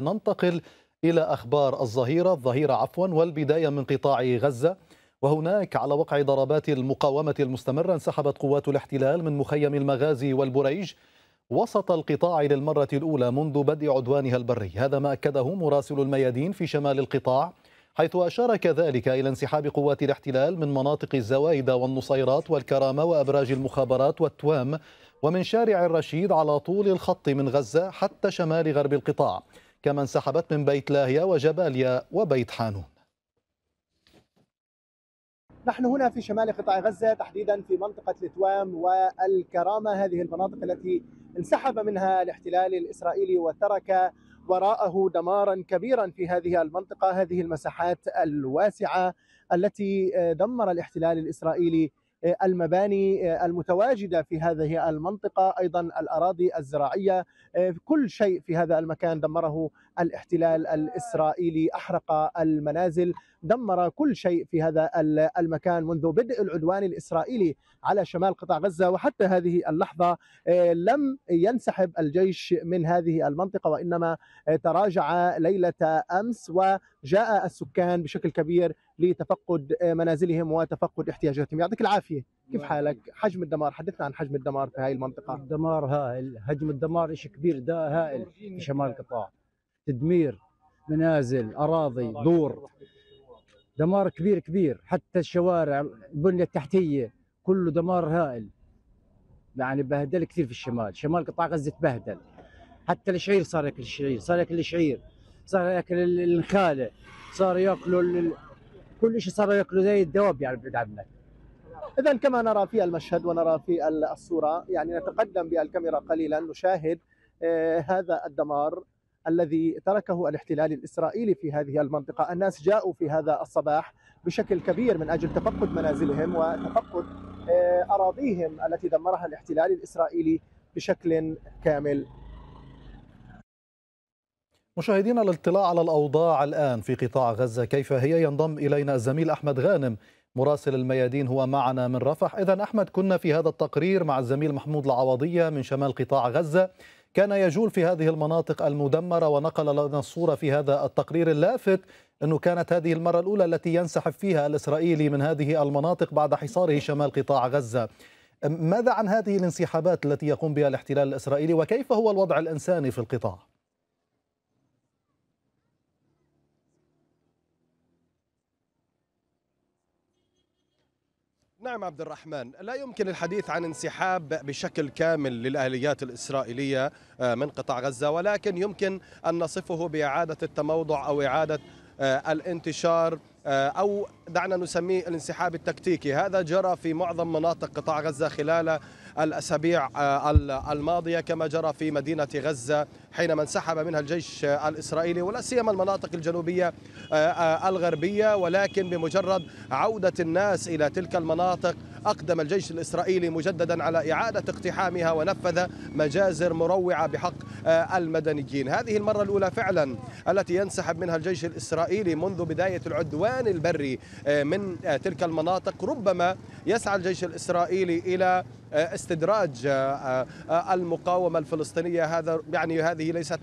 ننتقل إلى أخبار الظهيرة الظهيرة عفوا والبداية من قطاع غزة وهناك على وقع ضربات المقاومة المستمرة انسحبت قوات الاحتلال من مخيم المغازي والبريج وسط القطاع للمرة الأولى منذ بدء عدوانها البري هذا ما أكده مراسل الميادين في شمال القطاع حيث أشار كذلك إلى انسحاب قوات الاحتلال من مناطق الزوايد والنصيرات والكرامة وأبراج المخابرات والتوام ومن شارع الرشيد على طول الخط من غزة حتى شمال غرب القطاع كما انسحبت من بيت لاهيا وجباليا وبيت حانون نحن هنا في شمال قطاع غزة تحديدا في منطقة لتوام والكرامة هذه المناطق التي انسحب منها الاحتلال الإسرائيلي وترك وراءه دمارا كبيرا في هذه المنطقة هذه المساحات الواسعة التي دمر الاحتلال الإسرائيلي المباني آه، المتواجده في هذه المنطقه ايضا الاراضي الزراعيه آه، كل شيء في هذا المكان دمره الاحتلال الاسرائيلي احرق المنازل دمر كل شيء في هذا المكان منذ بدء العدوان الاسرائيلي على شمال قطاع غزه وحتى هذه اللحظه آه، لم ينسحب الجيش من هذه المنطقه وانما تراجع ليله امس وجاء السكان بشكل كبير لتفقد آه، منازلهم وتفقد احتياجاتهم يعطيك العافيه كيف حالك حجم الدمار حدثنا عن حجم الدمار في هاي المنطقه الدمار هائل حجم الدمار شيء كبير ده هائل في شمال القطاع تدمير منازل اراضي دور دمار كبير كبير حتى الشوارع البنيه التحتيه كله دمار هائل يعني بهدل كثير في الشمال شمال قطاع غزه تبهدل حتى الشعير صار ياكل الشعير صار ياكل الشعير صار ياكل النخاله صار ياكلوا كل شيء صار ياكلوا زي الدواب يعني بعيد عنك اذا كما نرى في المشهد ونرى في الصوره يعني نتقدم بالكاميرا قليلا نشاهد آه، هذا الدمار الذي تركه الاحتلال الاسرائيلي في هذه المنطقه، الناس جاءوا في هذا الصباح بشكل كبير من اجل تفقد منازلهم وتفقد آه، اراضيهم التي دمرها الاحتلال الاسرائيلي بشكل كامل مشاهدينا الاطلاع على الأوضاع الآن في قطاع غزة كيف هي ينضم إلينا الزميل أحمد غانم مراسل الميادين هو معنا من رفح إذا أحمد كنا في هذا التقرير مع الزميل محمود العوضية من شمال قطاع غزة كان يجول في هذه المناطق المدمرة ونقل لنا الصورة في هذا التقرير اللافت أنه كانت هذه المرة الأولى التي ينسحب فيها الإسرائيلي من هذه المناطق بعد حصاره شمال قطاع غزة ماذا عن هذه الانسحابات التي يقوم بها الاحتلال الإسرائيلي وكيف هو الوضع الإنساني في القطاع؟ نعم عبد الرحمن لا يمكن الحديث عن انسحاب بشكل كامل للآليات الإسرائيلية آه، من قطاع غزة ولكن يمكن أن نصفه بإعادة التموضع أو إعادة آه، الانتشار آه، أو دعنا نسميه الانسحاب التكتيكي هذا جرى في معظم مناطق قطاع غزة خلال الأسابيع آه، الماضية كما جرى في مدينة غزة حينما انسحب منها الجيش الإسرائيلي ولا سيما المناطق الجنوبية آه، آه، الغربية ولكن بمجرد عودة الناس إلى تلك المناطق أقدم الجيش الإسرائيلي مجددا على إعادة اقتحامها ونفذ مجازر مروعة بحق المدنيين هذه المرة الأولى فعلا التي ينسحب منها الجيش الإسرائيلي منذ بداية العدوان البري من تلك المناطق ربما يسعى الجيش الإسرائيلي إلى استدراج آه، آه، المقاومه الفلسطينيه هذا يعني هذه ليست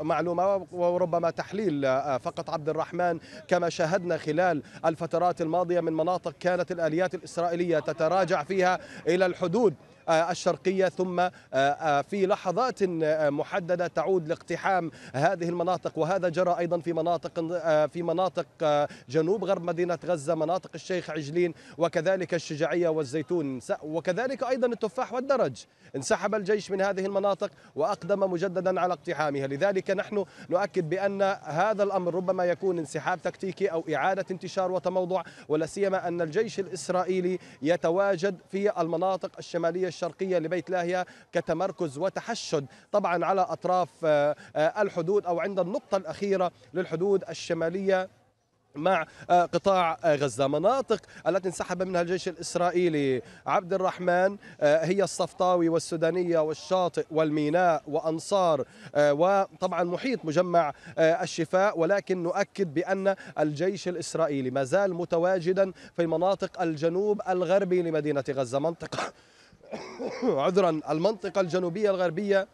معلومه وربما تحليل آه، فقط عبد الرحمن كما شاهدنا خلال الفترات الماضيه من مناطق كانت الاليات الاسرائيليه تتراجع فيها الى الحدود آه، الشرقية ثم آه، آه، في لحظات محددة تعود لاقتحام هذه المناطق وهذا جرى أيضا في مناطق في مناطق جنوب غرب مدينة غزة مناطق الشيخ عجلين وكذلك الشجاعية والزيتون وكذلك أيضا التفاح والدرج انسحب الجيش من هذه المناطق وأقدم مجددا على اقتحامها لذلك نحن نؤكد بأن هذا الأمر ربما يكون انسحاب تكتيكي أو إعادة انتشار وتموضع ولا سيما أن الجيش الإسرائيلي يتواجد في المناطق الشمالية الشرقية لبيت لاهيا كتمركز وتحشد طبعا على أطراف آه، آه، الحدود أو عند النقطة الأخيرة للحدود الشمالية مع آه، قطاع غزة مناطق التي انسحب منها الجيش الإسرائيلي عبد الرحمن هي الصفطاوي والسودانية والشاطئ والميناء وأنصار وطبعا محيط مجمع الشفاء ولكن نؤكد بأن الجيش الإسرائيلي ما زال متواجدا في مناطق الجنوب الغربي لمدينة غزة منطقة عذرا المنطقة الجنوبية الغربية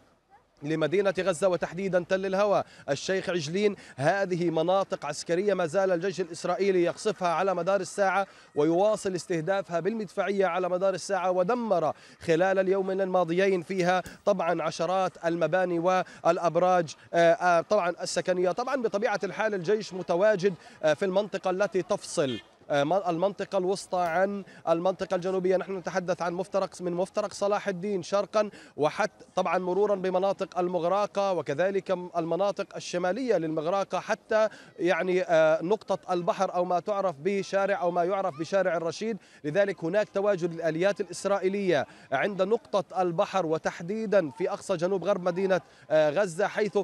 لمدينة غزة وتحديدا تل الهوى الشيخ عجلين هذه مناطق عسكرية ما زال الجيش الإسرائيلي يقصفها على مدار الساعة ويواصل استهدافها بالمدفعية على مدار الساعة ودمر خلال اليومين الماضيين فيها طبعا عشرات المباني والأبراج آه، آه، طبعا السكنية طبعا بطبيعة الحال الجيش متواجد آه، في المنطقة التي تفصل آه، المنطقة الوسطى عن المنطقة الجنوبية نحن نتحدث عن مفترق من مفترق صلاح الدين شرقا وحتى طبعا مرورا بمناطق المغراقة وكذلك المناطق الشمالية للمغراقة حتى يعني آه، نقطة البحر أو ما تعرف بشارع أو ما يعرف بشارع الرشيد لذلك هناك تواجد الآليات الإسرائيلية عند نقطة البحر وتحديدا في أقصى جنوب غرب مدينة آه، غزة حيث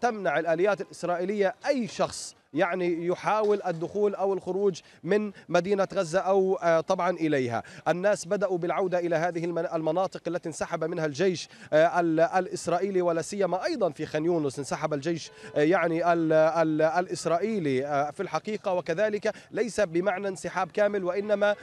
تمنع الآليات الإسرائيلية أي شخص يعني يحاول الدخول أو الخروج من مدينة غزة أو آه، طبعا إليها الناس بدأوا بالعودة إلى هذه المناطق التي انسحب منها الجيش آه، الإسرائيلي ولا سيما أيضا في خان يونس انسحب الجيش آه، يعني الـ الـ الإسرائيلي في الحقيقة وكذلك ليس بمعنى انسحاب كامل وإنما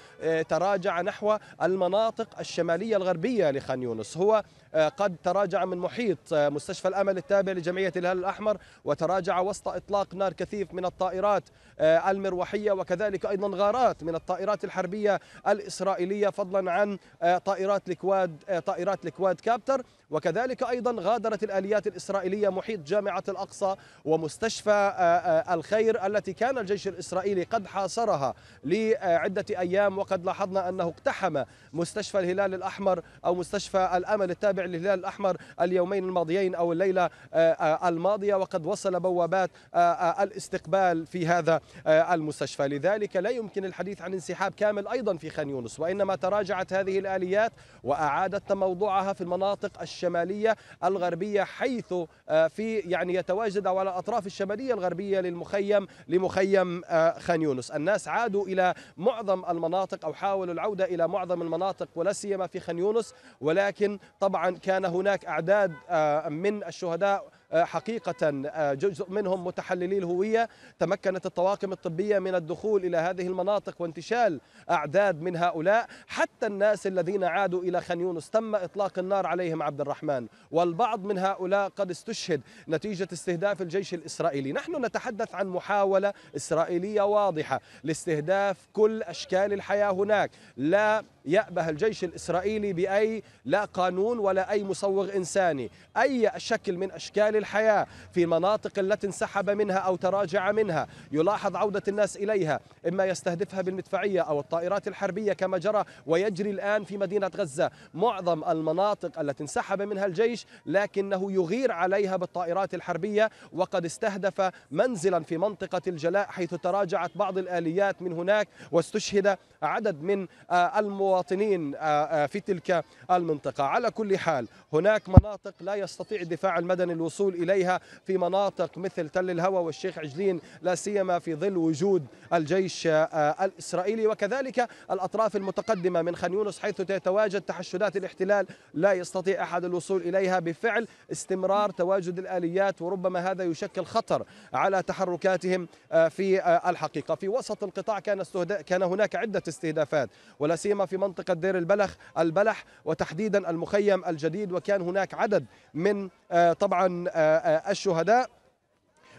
تراجع نحو المناطق الشمالية الغربية لخان يونس هو آه، قد تراجع من محيط آه، مستشفى الأمل التابع لجمعية الهلال الأحمر وتراجع وسط إطلاق نار كثيف من الطائرات آه، المروحية وكذلك أيضا غارات من الطائرات الحربية الإسرائيلية فضلا عن طائرات الكواد طائرات الكواد كابتر وكذلك أيضا غادرت الآليات الإسرائيلية محيط جامعة الأقصى ومستشفى آه، آه، الخير التي كان الجيش الإسرائيلي قد حاصرها لعدة أيام وقد لاحظنا أنه اقتحم مستشفى الهلال الأحمر أو مستشفى الأمل التابع للهلال الأحمر اليومين الماضيين أو الليلة آه، الماضية وقد وصل بوابات الاستقبال في هذا المستشفى لذلك لا يمكن الحديث عن انسحاب كامل أيضا في خان يونس وإنما تراجعت هذه الآليات وأعادت موضوعها في المناطق الش الشمالية الغربية حيث آه، في يعني يتواجد على الأطراف الشمالية الغربية للمخيم لمخيم آه، خان يونس الناس عادوا إلى معظم المناطق أو حاولوا العودة إلى معظم المناطق ولا سيما في خان يونس ولكن طبعا كان هناك أعداد آه، من الشهداء آه، حقيقة آه، جزء منهم متحللي الهوية تمكنت الطواقم الطبية من الدخول إلى هذه المناطق وانتشال أعداد من هؤلاء حتى الناس الذين عادوا إلى خان يونس تم إطلاق النار عليهم عبد الرحمن والبعض من هؤلاء قد استشهد نتيجة استهداف الجيش الإسرائيلي نحن نتحدث عن محاولة إسرائيلية واضحة لاستهداف كل أشكال الحياة هناك لا يأبه الجيش الإسرائيلي بأي لا قانون ولا أي مصوغ إنساني أي شكل من أشكال الحياة في المناطق التي انسحب منها أو تراجع منها يلاحظ عودة الناس إليها إما يستهدفها بالمدفعية أو الطائرات الحربية كما جرى ويجري الآن في مدينة غزة معظم المناطق التي انسحب منها الجيش لكنه يغير عليها بالطائرات الحربية وقد استهدف منزلا في منطقة الجلاء حيث تراجعت بعض الآليات من هناك واستشهد عدد من آه، المواطنين المواطنين آه، آه، في تلك المنطقة على كل حال هناك مناطق لا يستطيع الدفاع المدني الوصول إليها في مناطق مثل تل الهوى والشيخ عجلين لا سيما في ظل وجود الجيش آه، الإسرائيلي وكذلك الأطراف المتقدمة من خان يونس حيث تتواجد تحشدات الاحتلال لا يستطيع أحد الوصول إليها بفعل استمرار تواجد الآليات وربما هذا يشكل خطر على تحركاتهم في الحقيقة في وسط القطاع كان كان هناك عدة استهدافات ولا سيما في منطقة دير البلخ البلح وتحديدا المخيم الجديد وكان هناك عدد من آه، طبعا آه، آه، الشهداء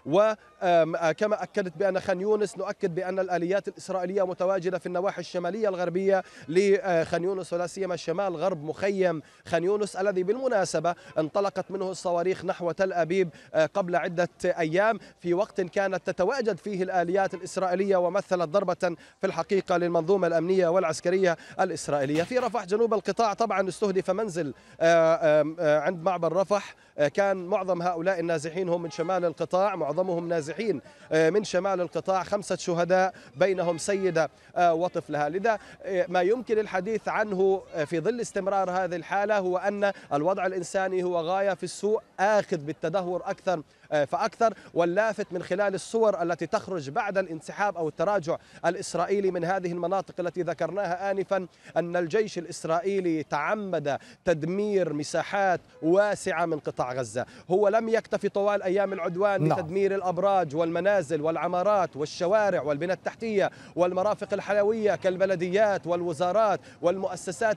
وكما أكدت بأن خان يونس نؤكد بأن الآليات الإسرائيلية متواجدة في النواحي الشمالية الغربية لخان يونس ولا سيما شمال غرب مخيم خان يونس الذي بالمناسبة انطلقت منه الصواريخ نحو تل أبيب قبل عدة أيام في وقت كانت تتواجد فيه الآليات الإسرائيلية ومثلت ضربة في الحقيقة للمنظومة الأمنية والعسكرية الإسرائيلية في رفح جنوب القطاع طبعا استهدف منزل عند معبر رفح آه، كان معظم هؤلاء النازحين هم من شمال القطاع معظمهم نازحين آه، من شمال القطاع خمسة شهداء بينهم سيدة آه، وطفلها لذا ما يمكن الحديث عنه في ظل استمرار هذه الحالة هو أن الوضع الإنساني هو غاية في السوء آخذ بالتدهور أكثر آه، فأكثر واللافت من خلال الصور التي تخرج بعد الانسحاب أو التراجع الإسرائيلي من هذه المناطق التي ذكرناها آنفا أن الجيش الإسرائيلي تعمد تدمير مساحات واسعة من قطاع غزة هو لم يكتفي طوال أيام العدوان نعم. بتدمير الأبراج والمنازل والعمارات والشوارع والبنى التحتية والمرافق الحيوية كالبلديات والوزارات والمؤسسات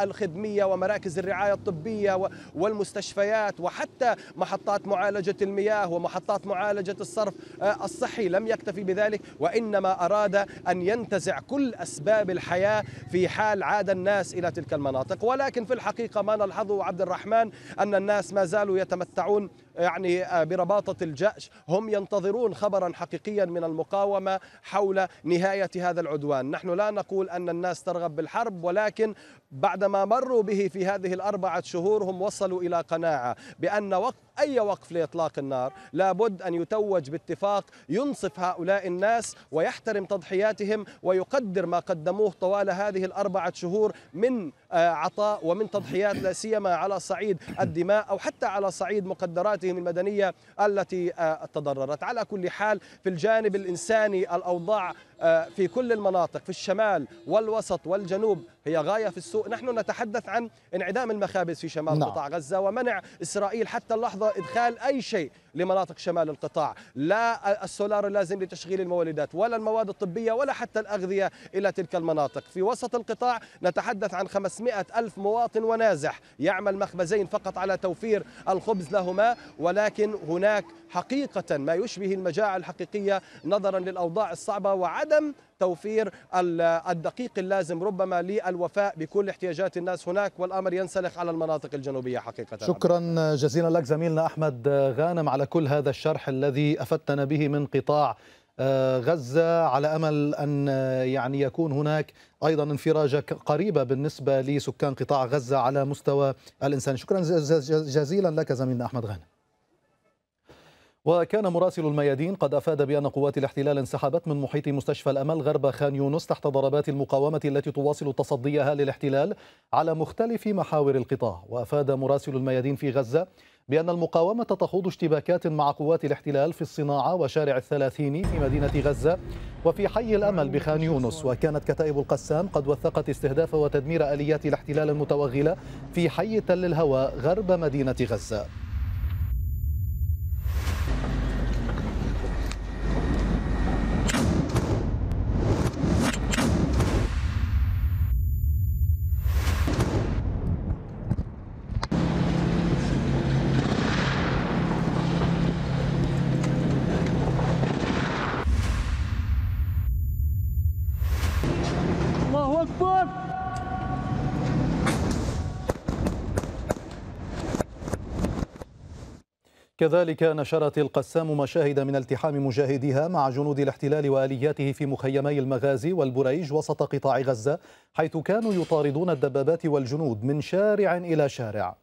الخدمية ومراكز الرعاية الطبية والمستشفيات وحتى محطات معالجة المياه المياه ومحطات معالجة الصرف آه، الصحي لم يكتفي بذلك وإنما أراد أن ينتزع كل أسباب الحياة في حال عاد الناس إلى تلك المناطق ولكن في الحقيقة ما نلحظه عبد الرحمن أن الناس ما زالوا يتمتعون يعني آه، برباطة الجأش هم ينتظرون خبرا حقيقيا من المقاومة حول نهاية هذا العدوان نحن لا نقول أن الناس ترغب بالحرب ولكن بعدما مروا به في هذه الأربعة شهور هم وصلوا إلى قناعة بأن وقت أي وقف لإطلاق النار لابد أن يتوج باتفاق ينصف هؤلاء الناس ويحترم تضحياتهم ويقدر ما قدموه طوال هذه الأربعة شهور من آه، عطاء ومن تضحيات لا سيما على صعيد الدماء أو حتى على صعيد مقدراتهم المدنية التي آه، تضررت على كل حال في الجانب الإنساني الأوضاع آه، في كل المناطق في الشمال والوسط والجنوب هي غاية في السوء نحن نتحدث عن انعدام المخابز في شمال نعم. قطاع غزة ومنع إسرائيل حتى اللحظة إدخال أي شيء لمناطق شمال القطاع لا السولار اللازم لتشغيل المولدات ولا المواد الطبية ولا حتى الأغذية إلى تلك المناطق في وسط القطاع نتحدث عن 500 ألف مواطن ونازح يعمل مخبزين فقط على توفير الخبز لهما ولكن هناك حقيقة ما يشبه المجاعة الحقيقية نظرا للأوضاع الصعبة وعدم توفير الدقيق اللازم ربما للوفاء بكل احتياجات الناس هناك والأمر ينسلخ على المناطق الجنوبية حقيقة شكرا جزيلا لك زميلنا أحمد غانم على كل هذا الشرح الذي أفدتنا به من قطاع آه، غزة على أمل أن آه، يعني يكون هناك أيضا انفراجة قريبة بالنسبة لسكان قطاع غزة على مستوى الإنسان شكرا جزيلا لك زميلنا أحمد غانم وكان مراسل الميادين قد أفاد بأن قوات الاحتلال انسحبت من محيط مستشفى الأمل غرب خان يونس تحت ضربات المقاومة التي تواصل تصديها للاحتلال على مختلف محاور القطاع وأفاد مراسل الميادين في غزة بأن المقاومة تخوض اشتباكات مع قوات الاحتلال في الصناعة وشارع الثلاثين في مدينة غزة وفي حي الأمل بخان يونس وكانت كتائب القسام قد وثقت استهداف وتدمير آليات الاحتلال المتوغلة في حي تل الهوى غرب مدينة غزة كذلك نشرت القسام مشاهد من التحام مجاهديها مع جنود الاحتلال والياته في مخيمي المغازي والبريج وسط قطاع غزه حيث كانوا يطاردون الدبابات والجنود من شارع الى شارع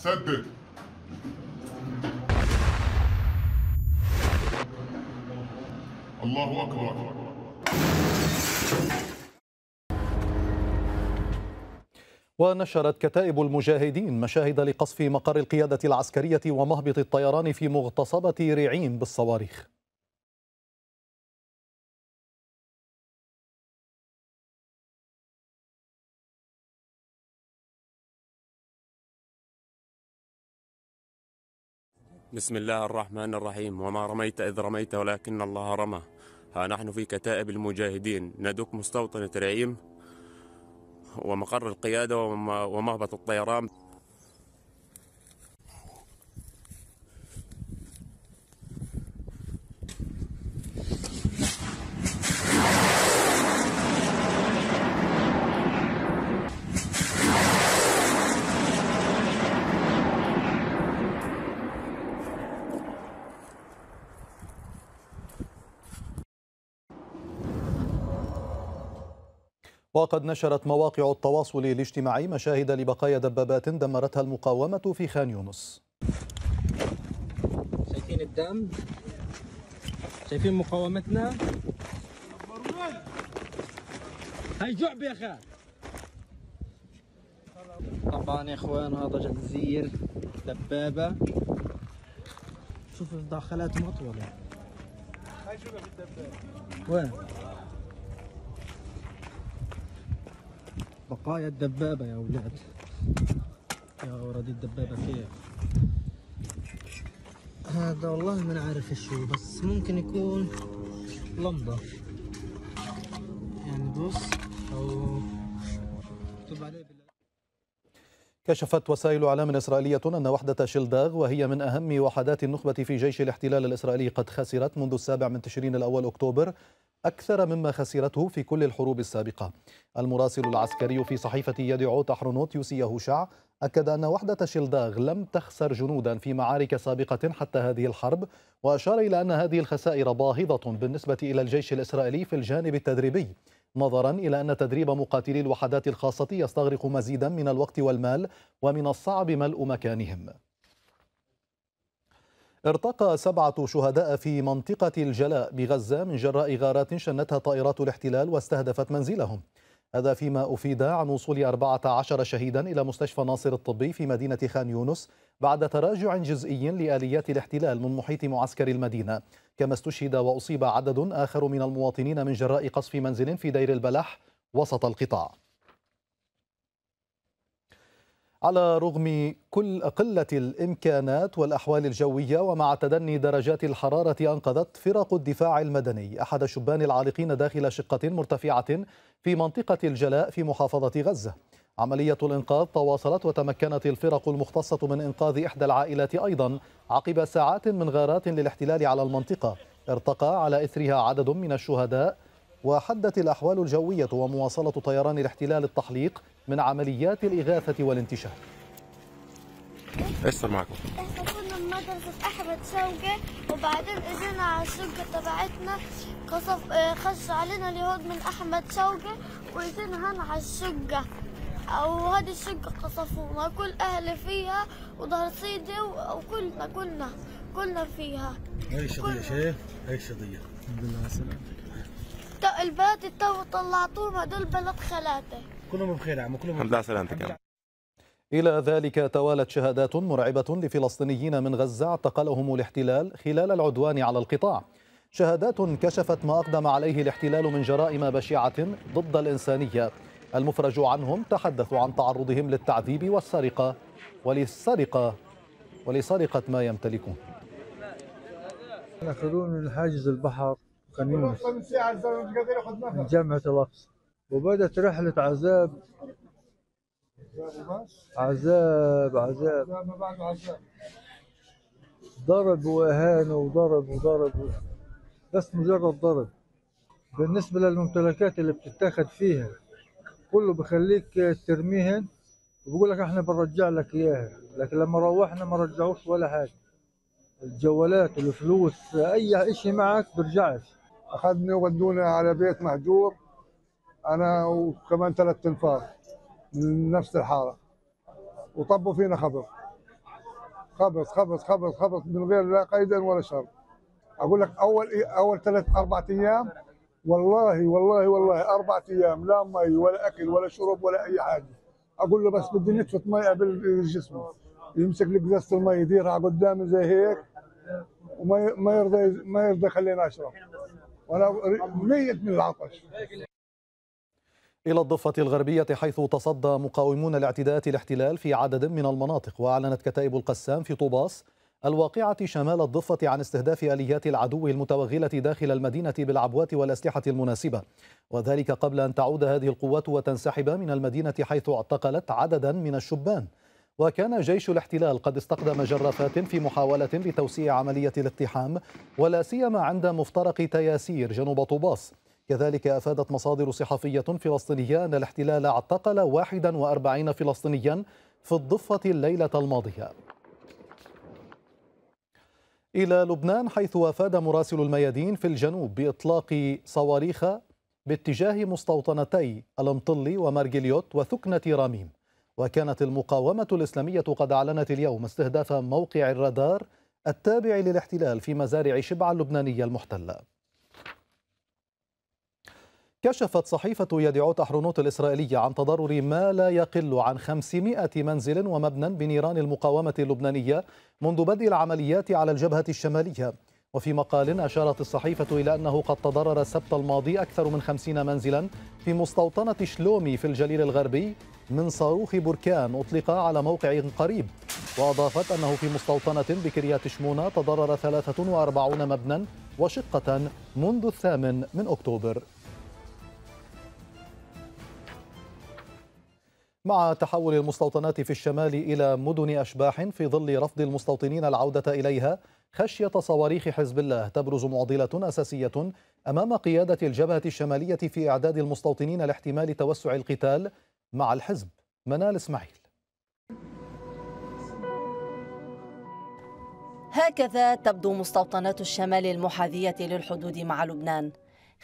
سدد الله أكبر ونشرت كتائب المجاهدين مشاهد لقصف مقر القيادة العسكرية ومهبط الطيران في مغتصبة ريعين بالصواريخ بسم الله الرحمن الرحيم وما رميت إذ رميت ولكن الله رمى ها نحن في كتائب المجاهدين ندك مستوطنة رعيم ومقر القيادة ومهبط الطيران وقد نشرت مواقع التواصل الاجتماعي مشاهد لبقايا دبابات دمرتها المقاومة في خان يونس شايفين الدم شايفين مقاومتنا هاي جعبة يا خان طبعا يا اخوان هذا جزير دبابة شوف الداخلات مطولة هاي شوفها في الدبابة وين بقايا الدبابة يا ولاد يا ولدي الدبابة فيها هذا والله ما نعرف شو بس ممكن يكون لمبة يعني بص كشفت وسائل اعلام اسرائيليه ان وحده شلداغ وهي من اهم وحدات النخبه في جيش الاحتلال الاسرائيلي قد خسرت منذ السابع من تشرين الاول اكتوبر اكثر مما خسرته في كل الحروب السابقه. المراسل العسكري في صحيفه يدعو احرونوت يوسي يهوشع اكد ان وحده شلداغ لم تخسر جنودا في معارك سابقه حتى هذه الحرب واشار الى ان هذه الخسائر باهظه بالنسبه الى الجيش الاسرائيلي في الجانب التدريبي. نظرا إلى أن تدريب مقاتلي الوحدات الخاصة يستغرق مزيدا من الوقت والمال ومن الصعب ملء مكانهم ارتقى سبعة شهداء في منطقة الجلاء بغزة من جراء غارات شنتها طائرات الاحتلال واستهدفت منزلهم هذا فيما أفيد عن وصول 14 شهيدا إلى مستشفى ناصر الطبي في مدينة خان يونس بعد تراجع جزئي لآليات الاحتلال من محيط معسكر المدينة كما استشهد وأصيب عدد آخر من المواطنين من جراء قصف منزل في دير البلح وسط القطاع على رغم كل قلة الإمكانات والأحوال الجوية ومع تدني درجات الحرارة أنقذت فرق الدفاع المدني أحد الشبان العالقين داخل شقة مرتفعة في منطقة الجلاء في محافظة غزة عملية الإنقاذ تواصلت وتمكنت الفرق المختصة من إنقاذ إحدى العائلات أيضا عقب ساعات من غارات للاحتلال على المنطقة ارتقى على إثرها عدد من الشهداء وحدت الأحوال الجوية ومواصلة طيران الاحتلال التحليق من عمليات الإغاثة والانتشار ايش صار معكم؟ احنا كنا بمدرسة أحمد شوقي وبعدين اجينا على الشقة تبعتنا قصف خش علينا اليهود من أحمد شوقي واجينا هنا على الشقة وهذه الشقة قصفونا كل أهلي فيها وظهر سيدي وكلنا كلنا كلنا فيها أي قضية شيخ أي قضية الحمد لله على السلامة البلد تو طلعتوهم هدول بلد خلاته كلهم بخير عم كلهم الحمد لله سلامتك إلى ذلك توالت شهادات مرعبة لفلسطينيين من غزة اعتقلهم الاحتلال خلال العدوان على القطاع شهادات كشفت ما أقدم عليه الاحتلال من جرائم بشعة ضد الإنسانية المفرج عنهم تحدثوا عن تعرضهم للتعذيب والسرقة وللسرقة ولسرقة ما يمتلكون أخذوه من حاجز البحر قنينة جامعة الأقصى وبدت رحلة عذاب عذاب عذاب ضرب وأهان وضرب وضرب بس مجرد ضرب بالنسبة للممتلكات اللي بتتاخد فيها كله بخليك ترميهن وبقول لك احنا بنرجع لك اياها لكن لما روحنا ما رجعوش ولا حاجة الجوالات الفلوس اي اشي معك برجعش اخذني وودونا على بيت مهجور انا وكمان ثلاث تنفار من نفس الحاره وطبوا فينا خبر خبط خبط خبط خبط من غير لا قيد ولا شر اقول لك اول إيه، اول ثلاث اربع ايام والله والله والله اربع ايام لا مي ولا اكل ولا شرب ولا اي حاجه اقول له بس بدي نتفت مي قبل الجسم يمسك لي قزازه المي يديرها قدامي زي هيك وما ما يرضى ما يرضى يخليني اشرب وانا ميت من العطش إلى الضفة الغربية حيث تصدى مقاومون لاعتداءات الاحتلال في عدد من المناطق وأعلنت كتائب القسام في طوباس الواقعة شمال الضفة عن استهداف آليات العدو المتوغلة داخل المدينة بالعبوات والأسلحة المناسبة وذلك قبل أن تعود هذه القوات وتنسحب من المدينة حيث اعتقلت عددا من الشبان وكان جيش الاحتلال قد استخدم جرافات في محاولة لتوسيع عملية الاقتحام ولا سيما عند مفترق تياسير جنوب طوباس كذلك أفادت مصادر صحفية فلسطينية أن الاحتلال اعتقل 41 فلسطينيا في الضفة الليلة الماضية إلى لبنان حيث أفاد مراسل الميادين في الجنوب بإطلاق صواريخ باتجاه مستوطنتي الامطلي ومارجليوت وثكنة راميم وكانت المقاومة الإسلامية قد أعلنت اليوم استهداف موقع الرادار التابع للاحتلال في مزارع شبعة اللبنانية المحتلة كشفت صحيفة يدعوت أحرنوت الإسرائيلية عن تضرر ما لا يقل عن 500 منزل ومبنى بنيران المقاومة اللبنانية منذ بدء العمليات على الجبهة الشمالية وفي مقال أشارت الصحيفة إلى أنه قد تضرر السبت الماضي أكثر من خمسين منزلا في مستوطنة شلومي في الجليل الغربي من صاروخ بركان أطلق على موقع قريب وأضافت أنه في مستوطنة بكريات شمونة تضرر 43 مبنى وشقة منذ الثامن من أكتوبر مع تحول المستوطنات في الشمال إلى مدن أشباح في ظل رفض المستوطنين العودة إليها خشية صواريخ حزب الله تبرز معضلة أساسية أمام قيادة الجبهة الشمالية في إعداد المستوطنين لاحتمال توسع القتال مع الحزب منال إسماعيل هكذا تبدو مستوطنات الشمال المحاذية للحدود مع لبنان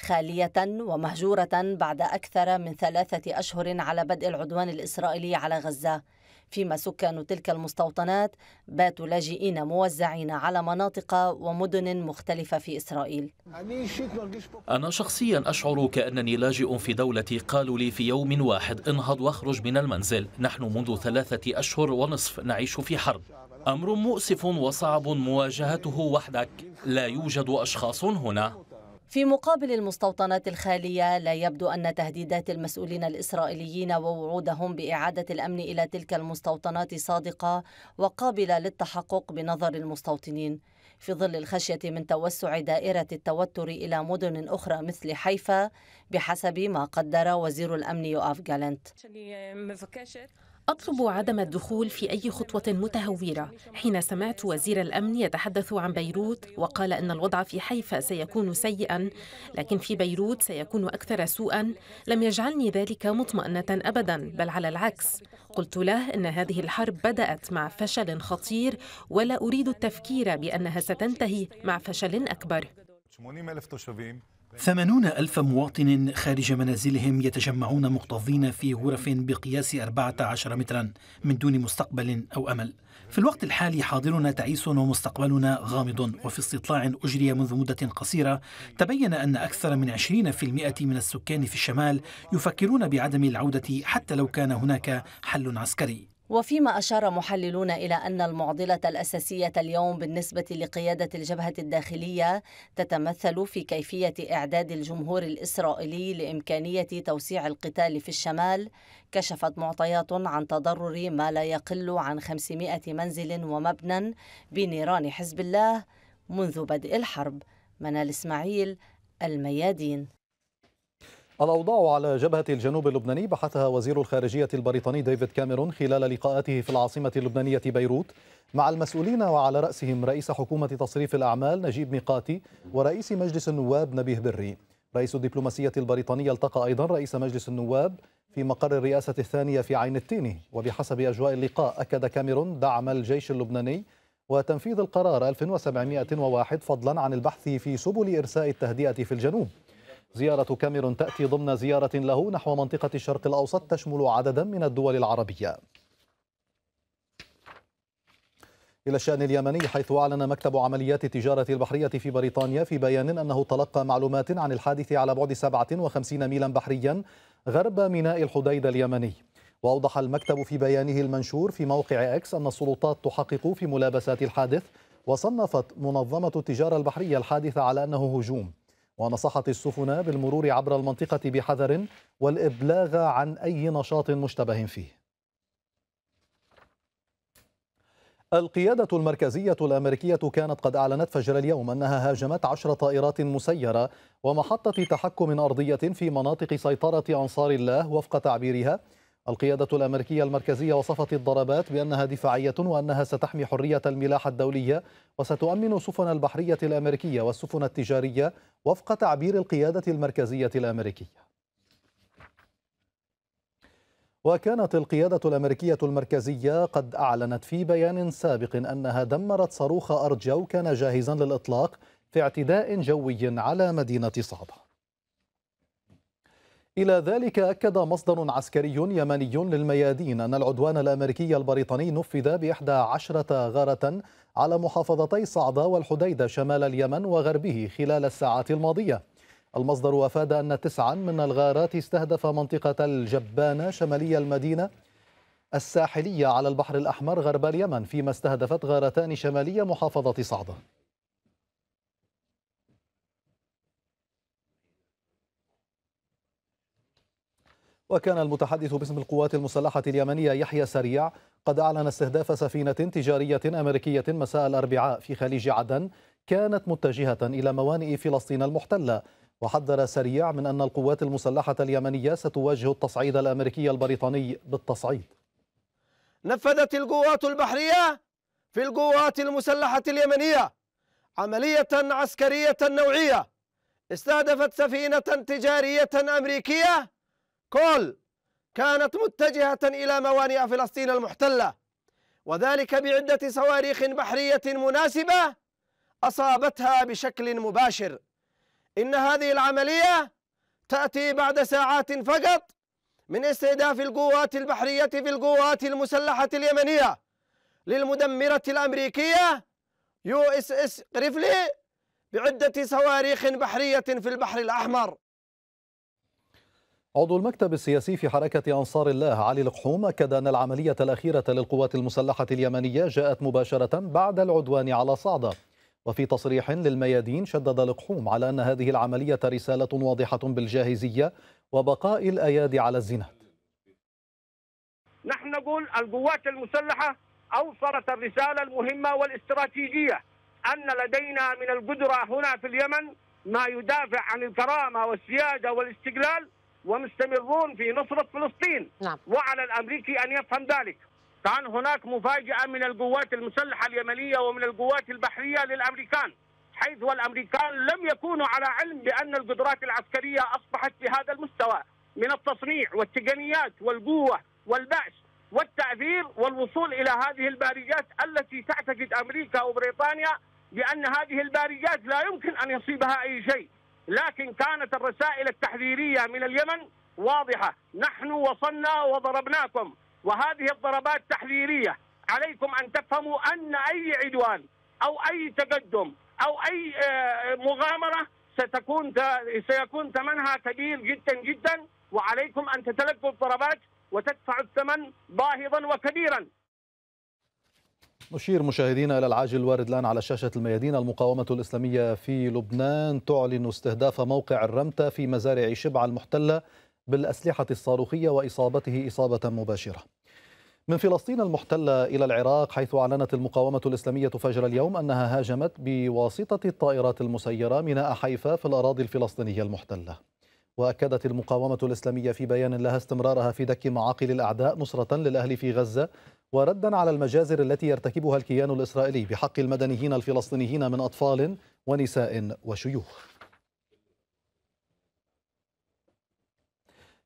خالية ومهجورة بعد أكثر من ثلاثة أشهر على بدء العدوان الإسرائيلي على غزة فيما سكان تلك المستوطنات باتوا لاجئين موزعين على مناطق ومدن مختلفة في إسرائيل أنا شخصيا أشعر كأنني لاجئ في دولتي قالوا لي في يوم واحد انهض واخرج من المنزل نحن منذ ثلاثة أشهر ونصف نعيش في حرب أمر مؤسف وصعب مواجهته وحدك لا يوجد أشخاص هنا في مقابل المستوطنات الخالية لا يبدو أن تهديدات المسؤولين الإسرائيليين ووعودهم بإعادة الأمن إلى تلك المستوطنات صادقة وقابلة للتحقق بنظر المستوطنين في ظل الخشية من توسع دائرة التوتر إلى مدن أخرى مثل حيفا بحسب ما قدر وزير الأمن يؤاف جالنت um, أطلب عدم الدخول في أي خطوة متهورة حين سمعت وزير الأمن يتحدث عن بيروت وقال أن الوضع في حيفا سيكون سيئا لكن في بيروت سيكون أكثر سوءا لم يجعلني ذلك مطمئنة أبدا بل على العكس قلت له أن هذه الحرب بدأت مع فشل خطير ولا أريد التفكير بأنها ستنتهي مع فشل أكبر ثمانون ألف مواطن خارج منازلهم يتجمعون مكتظين في غرف بقياس 14 مترا من دون مستقبل أو أمل في الوقت الحالي حاضرنا تعيس ومستقبلنا غامض وفي استطلاع أجري منذ مدة قصيرة تبين أن أكثر من 20% من السكان في الشمال يفكرون بعدم العودة حتى لو كان هناك حل عسكري وفيما أشار محللون إلى أن المعضلة الأساسية اليوم بالنسبة لقيادة الجبهة الداخلية تتمثل في كيفية إعداد الجمهور الإسرائيلي لإمكانية توسيع القتال في الشمال كشفت معطيات عن تضرر ما لا يقل عن 500 منزل ومبنى بنيران حزب الله منذ بدء الحرب منال إسماعيل الميادين الأوضاع على جبهة الجنوب اللبناني بحثها وزير الخارجية البريطاني ديفيد كاميرون خلال لقاءاته في العاصمة اللبنانية بيروت مع المسؤولين وعلى رأسهم رئيس حكومة تصريف الأعمال نجيب ميقاتي ورئيس مجلس النواب نبيه بري رئيس الدبلوماسية البريطانية التقى أيضا رئيس مجلس النواب في مقر الرئاسة الثانية في عين التيني وبحسب أجواء اللقاء أكد كاميرون دعم الجيش اللبناني وتنفيذ القرار 1701 فضلا عن البحث في سبل إرساء التهدئة في الجنوب زيارة كاميرون تأتي ضمن زيارة له نحو منطقة الشرق الأوسط تشمل عددا من الدول العربية إلى الشأن اليمني حيث أعلن مكتب عمليات التجارة البحرية في بريطانيا في بيان أنه تلقى معلومات عن الحادث على بعد 57 ميلا بحريا غرب ميناء الحديدة اليمني وأوضح المكتب في بيانه المنشور في موقع إكس أن السلطات تحقق في ملابسات الحادث وصنفت منظمة التجارة البحرية الحادث على أنه هجوم ونصحت السفن بالمرور عبر المنطقة بحذر والإبلاغ عن أي نشاط مشتبه فيه القيادة المركزية الأمريكية كانت قد أعلنت فجر اليوم أنها هاجمت عشر طائرات مسيرة ومحطة تحكم أرضية في مناطق سيطرة أنصار الله وفق تعبيرها القيادة الأمريكية المركزية وصفت الضربات بأنها دفاعية وأنها ستحمي حرية الملاحة الدولية وستؤمن سفن البحرية الأمريكية والسفن التجارية وفق تعبير القيادة المركزية الأمريكية وكانت القيادة الأمريكية المركزية قد أعلنت في بيان سابق أنها دمرت صاروخ أرجو كان جاهزا للإطلاق في اعتداء جوي على مدينة صعبة إلى ذلك أكد مصدر عسكري يمني للميادين أن العدوان الأمريكي البريطاني نفذ بإحدى عشرة غارة على محافظتي صعدة والحديدة شمال اليمن وغربه خلال الساعات الماضية المصدر أفاد أن تسعا من الغارات استهدف منطقة الجبانة شمالي المدينة الساحلية على البحر الأحمر غرب اليمن فيما استهدفت غارتان شمالية محافظة صعده وكان المتحدث باسم القوات المسلحة اليمنية يحيى سريع قد أعلن استهداف سفينة تجارية أمريكية مساء الأربعاء في خليج عدن كانت متجهة إلى موانئ فلسطين المحتلة وحذر سريع من أن القوات المسلحة اليمنية ستواجه التصعيد الأمريكي البريطاني بالتصعيد نفذت القوات البحرية في القوات المسلحة اليمنية عملية عسكرية نوعية استهدفت سفينة تجارية أمريكية كول كانت متجهة إلى موانئ فلسطين المحتلة وذلك بعدة صواريخ بحرية مناسبة أصابتها بشكل مباشر إن هذه العملية تأتي بعد ساعات فقط من استهداف القوات البحرية في القوات المسلحة اليمنية للمدمرة الأمريكية يو اس اس قرفلي بعدة صواريخ بحرية في البحر الأحمر عضو المكتب السياسي في حركة أنصار الله علي القحوم أكد أن العملية الأخيرة للقوات المسلحة اليمنية جاءت مباشرة بعد العدوان على صعدة وفي تصريح للميادين شدد القحوم على أن هذه العملية رسالة واضحة بالجاهزية وبقاء الأيادي على الزناد نحن نقول القوات المسلحة أوصلت الرسالة المهمة والاستراتيجية أن لدينا من القدرة هنا في اليمن ما يدافع عن الكرامة والسيادة والاستقلال ومستمرون في نصرة فلسطين نعم. وعلى الأمريكي أن يفهم ذلك طبعا هناك مفاجأة من القوات المسلحة اليمنية ومن القوات البحرية للأمريكان حيث والأمريكان لم يكونوا على علم بأن القدرات العسكرية أصبحت بهذا المستوى من التصنيع والتقنيات والقوة والبأس والتأثير والوصول إلى هذه البارجات التي تعتقد أمريكا وبريطانيا بأن هذه البارجات لا يمكن أن يصيبها أي شيء لكن كانت الرسائل التحذيريه من اليمن واضحه نحن وصلنا وضربناكم وهذه الضربات تحذيريه عليكم ان تفهموا ان اي عدوان او اي تقدم او اي آه، مغامره ستكون سيكون ثمنها كبير جدا جدا وعليكم ان تتلقوا الضربات وتدفعوا الثمن باهظا وكبيرا نشير مشاهدينا إلى العاجل الوارد الآن على شاشة الميادين المقاومة الإسلامية في لبنان تعلن استهداف موقع الرمتة في مزارع شبع المحتلة بالأسلحة الصاروخية وإصابته إصابة مباشرة من فلسطين المحتلة إلى العراق حيث أعلنت المقاومة الإسلامية فجر اليوم أنها هاجمت بواسطة الطائرات المسيرة ميناء حيفا في الأراضي الفلسطينية المحتلة وأكدت المقاومة الإسلامية في بيان لها استمرارها في دك معاقل الأعداء نصرة للأهل في غزة وردا على المجازر التي يرتكبها الكيان الإسرائيلي بحق المدنيين الفلسطينيين من أطفال ونساء وشيوخ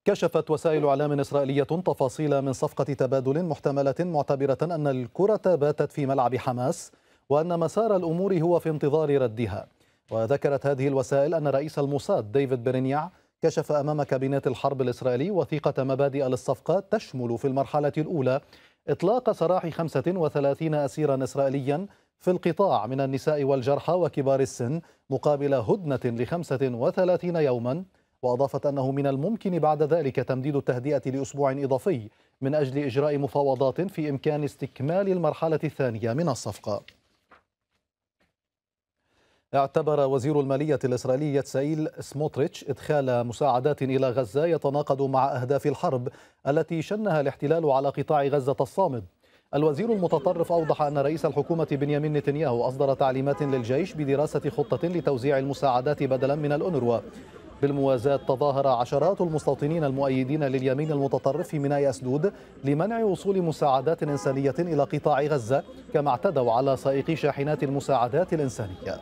كشفت وسائل اعلام اسرائيليه تفاصيل من صفقه تبادل محتمله معتبره ان الكره باتت في ملعب حماس وان مسار الامور هو في انتظار ردها وذكرت هذه الوسائل ان رئيس الموساد ديفيد برينيع كشف امام كابينات الحرب الاسرائيلي وثيقه مبادئ للصفقه تشمل في المرحله الاولى إطلاق سراح 35 أسيرا إسرائيليا في القطاع من النساء والجرحى وكبار السن مقابل هدنة ل 35 يوما وأضافت أنه من الممكن بعد ذلك تمديد التهدئة لأسبوع إضافي من أجل إجراء مفاوضات في إمكان استكمال المرحلة الثانية من الصفقة اعتبر وزير المالية الإسرائيلي يتسائيل سموتريتش إدخال مساعدات إلى غزة يتناقض مع أهداف الحرب التي شنها الاحتلال على قطاع غزة الصامد الوزير المتطرف أوضح أن رئيس الحكومة بنيامين نتنياهو أصدر تعليمات للجيش بدراسة خطة لتوزيع المساعدات بدلا من الأونروا بالموازاة تظاهر عشرات المستوطنين المؤيدين لليمين المتطرف في ميناء أسدود لمنع وصول مساعدات إنسانية إلى قطاع غزة كما اعتدوا على سائقي شاحنات المساعدات الإنسانية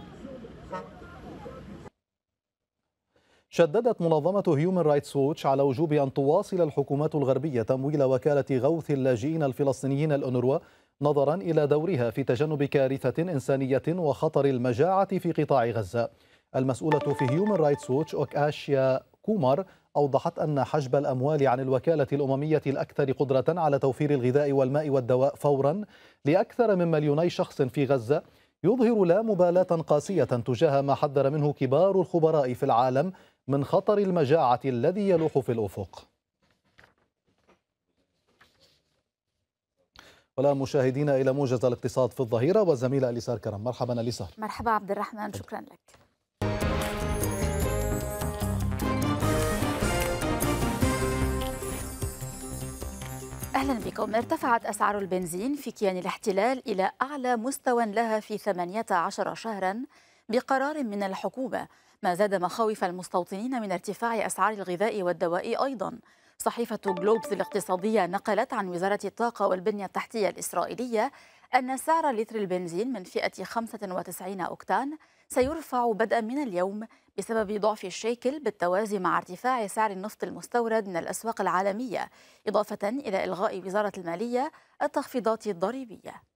شددت منظمة هيومن رايتس ووتش على وجوب أن تواصل الحكومات الغربية تمويل وكالة غوث اللاجئين الفلسطينيين الأنروا نظرا إلى دورها في تجنب كارثة إنسانية وخطر المجاعة في قطاع غزة المسؤولة في هيومن رايتس ووتش أوكاشيا كومار أوضحت أن حجب الأموال عن الوكالة الأممية الأكثر قدرة على توفير الغذاء والماء والدواء فورا لأكثر من مليوني شخص في غزة يظهر لا مبالاة قاسية تجاه ما حذر منه كبار الخبراء في العالم من خطر المجاعة الذي يلوح في الأفق ولا مشاهدينا إلى موجز الاقتصاد في الظهيرة والزميلة أليسار كرم مرحبا أليسار مرحبا عبد الرحمن شكرا لك أهلا بكم ارتفعت أسعار البنزين في كيان الاحتلال إلى أعلى مستوى لها في 18 شهرا بقرار من الحكومة ما زاد مخاوف المستوطنين من ارتفاع أسعار الغذاء والدواء أيضاً صحيفة جلوبز الاقتصادية نقلت عن وزارة الطاقة والبنية التحتية الإسرائيلية أن سعر لتر البنزين من فئة 95 أوكتان سيرفع بدءا من اليوم بسبب ضعف الشيكل بالتوازي مع ارتفاع سعر النفط المستورد من الأسواق العالمية إضافة إلى إلغاء وزارة المالية التخفيضات الضريبية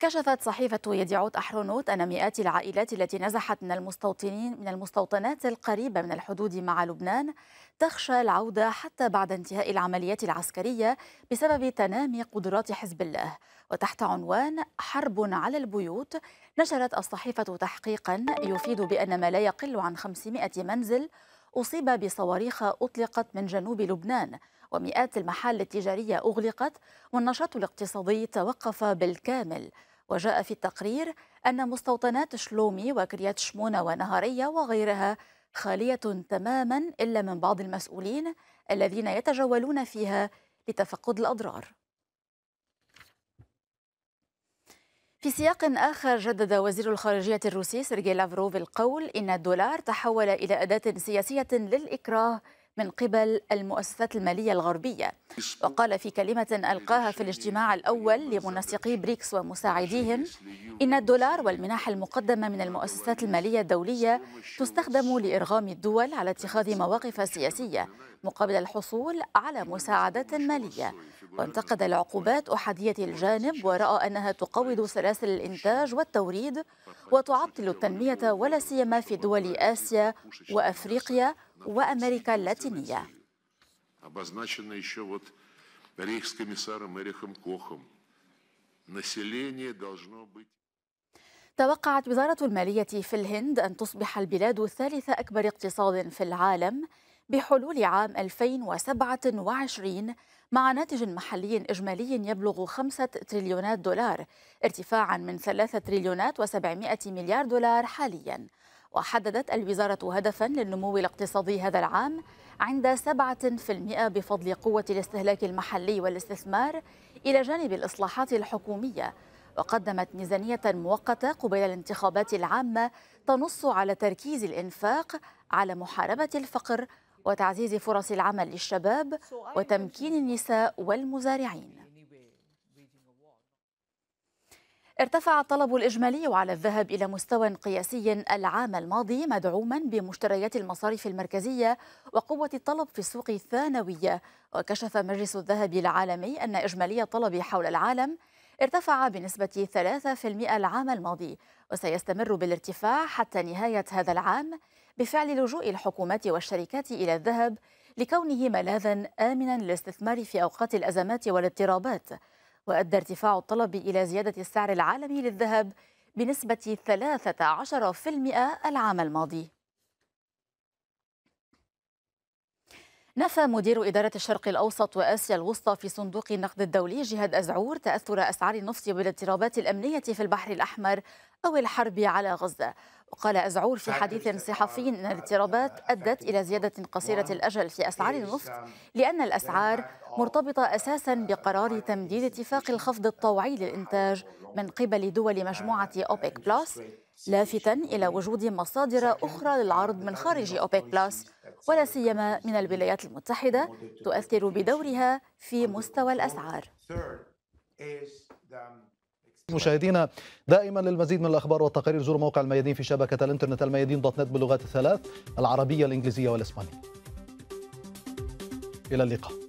كشفت صحيفة يديعوت أحرونوت أن مئات العائلات التي نزحت من المستوطنين من المستوطنات القريبة من الحدود مع لبنان تخشى العودة حتى بعد انتهاء العمليات العسكرية بسبب تنامي قدرات حزب الله وتحت عنوان حرب على البيوت نشرت الصحيفة تحقيقا يفيد بأن ما لا يقل عن 500 منزل أصيب بصواريخ أطلقت من جنوب لبنان ومئات المحال التجارية أغلقت والنشاط الاقتصادي توقف بالكامل وجاء في التقرير أن مستوطنات شلومي وكريات شمونة ونهارية وغيرها خالية تماما إلا من بعض المسؤولين الذين يتجولون فيها لتفقد الأضرار في سياق آخر جدد وزير الخارجية الروسي سيرجي لافروف القول إن الدولار تحول إلى أداة سياسية للإكراه من قبل المؤسسات المالية الغربية وقال في كلمة ألقاها في الاجتماع الأول لمنسقي بريكس ومساعديهم إن الدولار والمنح المقدمة من المؤسسات المالية الدولية تستخدم لإرغام الدول على اتخاذ مواقف سياسية مقابل الحصول على مساعدات مالية وانتقد العقوبات أحادية الجانب ورأى أنها تقوض سلاسل الإنتاج والتوريد وتعطل التنمية ولا سيما في دول آسيا وأفريقيا وأمريكا اللاتينية توقعت وزارة المالية في الهند أن تصبح البلاد ثالث أكبر اقتصاد في العالم بحلول عام 2027 مع ناتج محلي إجمالي يبلغ 5 تريليونات دولار ارتفاعا من 3 تريليونات و700 مليار دولار حالياً وحددت الوزارة هدفا للنمو الاقتصادي هذا العام عند 7% بفضل قوة الاستهلاك المحلي والاستثمار إلى جانب الإصلاحات الحكومية وقدمت ميزانية مؤقتة قبيل الانتخابات العامة تنص على تركيز الإنفاق على محاربة الفقر وتعزيز فرص العمل للشباب وتمكين النساء والمزارعين ارتفع الطلب الإجمالي على الذهب إلى مستوى قياسي العام الماضي مدعوما بمشتريات المصارف المركزية وقوة الطلب في السوق الثانوية وكشف مجلس الذهب العالمي أن إجمالي الطلب حول العالم ارتفع بنسبة 3% العام الماضي وسيستمر بالارتفاع حتى نهاية هذا العام بفعل لجوء الحكومات والشركات إلى الذهب لكونه ملاذا آمنا للاستثمار في أوقات الأزمات والاضطرابات وأدى ارتفاع الطلب إلى زيادة السعر العالمي للذهب بنسبة 13% العام الماضي نفى مدير إدارة الشرق الأوسط وآسيا الوسطى في صندوق النقد الدولي جهاد أزعور تأثر أسعار النفط بالاضطرابات الأمنية في البحر الأحمر أو الحرب على غزة وقال أزعور في حديث صحفي أن الاضطرابات أدت إلى زيادة قصيرة الأجل في أسعار النفط يعني؟ لأن الأسعار يعني مرتبطة أساسا بقرار تمديد اتفاق الخفض الطوعي للإنتاج من قبل دول مجموعة أوبيك بلس لافتا إلى وجود مصادر أخرى للعرض من خارج أوبيك بلس ولا سيما من الولايات المتحدة تؤثر بدورها في مستوى الأسعار. مشاهدينا دائما للمزيد من الاخبار والتقارير زوروا موقع الميادين في شبكه الانترنت الميادين دوت نت باللغات الثلاث العربيه الانجليزيه والاسبانيه الى اللقاء